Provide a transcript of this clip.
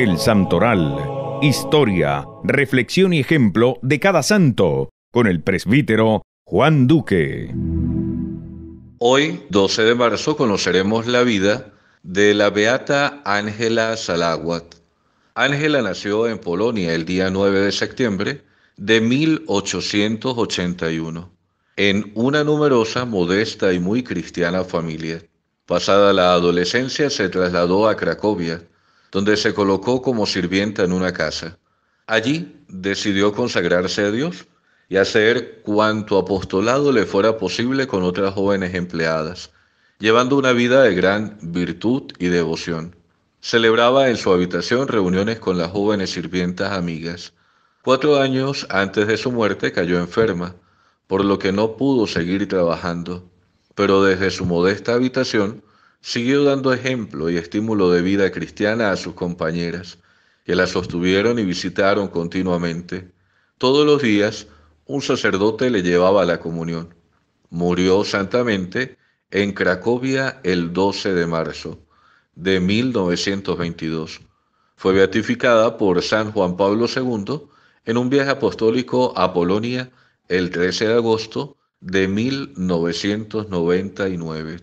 El Santoral. Historia, reflexión y ejemplo de cada santo, con el presbítero Juan Duque. Hoy, 12 de marzo, conoceremos la vida de la beata Ángela salaguat Ángela nació en Polonia el día 9 de septiembre de 1881, en una numerosa, modesta y muy cristiana familia. Pasada la adolescencia se trasladó a Cracovia, donde se colocó como sirvienta en una casa. Allí decidió consagrarse a Dios y hacer cuanto apostolado le fuera posible con otras jóvenes empleadas, llevando una vida de gran virtud y devoción. Celebraba en su habitación reuniones con las jóvenes sirvientas amigas. Cuatro años antes de su muerte cayó enferma, por lo que no pudo seguir trabajando, pero desde su modesta habitación siguió dando ejemplo y estímulo de vida cristiana a sus compañeras, que la sostuvieron y visitaron continuamente. Todos los días un sacerdote le llevaba la comunión. Murió santamente en Cracovia el 12 de marzo de 1922. Fue beatificada por San Juan Pablo II en un viaje apostólico a Polonia el 13 de agosto de 1999.